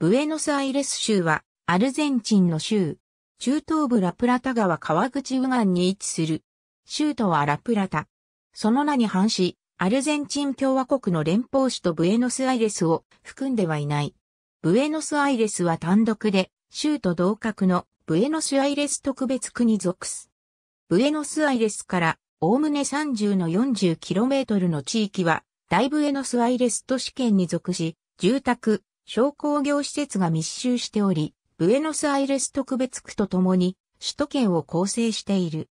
ブエノスアイレス州は、アルゼンチンの州。中東部ラプラタ川川口右岸に位置する。州都はラプラタ。その名に反し、アルゼンチン共和国の連邦首都ブエノスアイレスを含んではいない。ブエノスアイレスは単独で、州都同格のブエノスアイレス特別区に属す。ブエノスアイレスから、おおむね30の 40km の地域は、大ブエノスアイレス都市圏に属し、住宅、商工業施設が密集しており、ブエノスアイレス特別区とともに首都圏を構成している。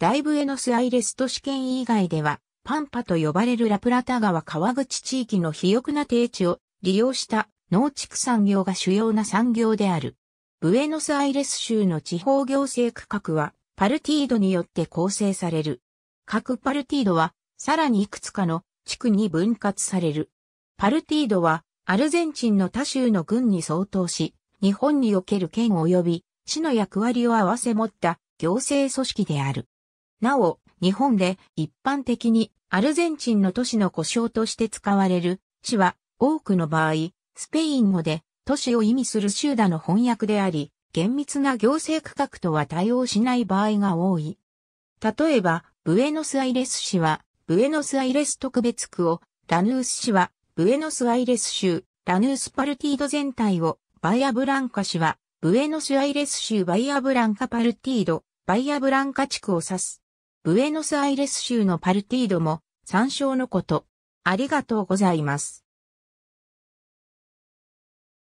大ブエノスアイレス都市圏以外では、パンパと呼ばれるラプラタ川川口地域の肥沃な低地を利用した農畜産業が主要な産業である。ブエノスアイレス州の地方行政区画はパルティードによって構成される。各パルティードはさらにいくつかの地区に分割される。パルティードはアルゼンチンの他州の軍に相当し、日本における県及び市の役割を合わせ持った行政組織である。なお、日本で一般的にアルゼンチンの都市の呼称として使われる市は多くの場合、スペイン語で都市を意味する州だの翻訳であり、厳密な行政区画とは対応しない場合が多い。例えば、ブエノスアイレス市は、ブエノスアイレス特別区を、ラヌース市は、ブエノスアイレス州、ラヌースパルティード全体を、バイアブランカ市は、ブエノスアイレス州バイアブランカパルティード、バイアブランカ地区を指す。ブエノスアイレス州のパルティードも、参照のこと。ありがとうございます。